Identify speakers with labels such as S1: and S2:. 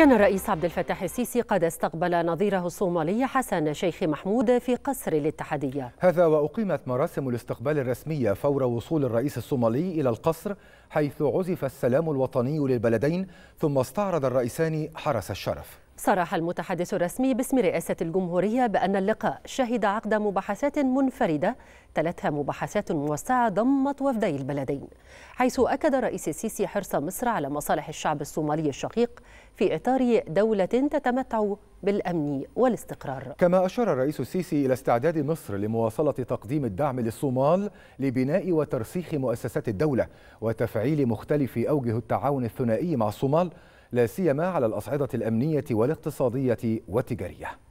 S1: كان الرئيس عبد الفتاح السيسي قد استقبل نظيره الصومالي حسن شيخ محمود في قصر الاتحادية
S2: هذا وأقيمت مراسم الاستقبال الرسمية فور وصول الرئيس الصومالي إلى القصر حيث عزف السلام الوطني للبلدين ثم استعرض الرئيسان حرس الشرف
S1: صرح المتحدث الرسمي باسم رئاسة الجمهورية بأن اللقاء شهد عقد مباحثات منفردة تلتها مباحثات موسعة ضمت وفدي البلدين حيث أكد رئيس السيسي حرص مصر على مصالح الشعب الصومالي الشقيق في إطار دولة تتمتع بالأمن والاستقرار
S2: كما أشار الرئيس السيسي إلى استعداد مصر لمواصلة تقديم الدعم للصومال لبناء وترسيخ مؤسسات الدولة وتفعيل مختلف أوجه التعاون الثنائي مع الصومال لا سيما على الأصعدة الأمنية والاقتصادية والتجارية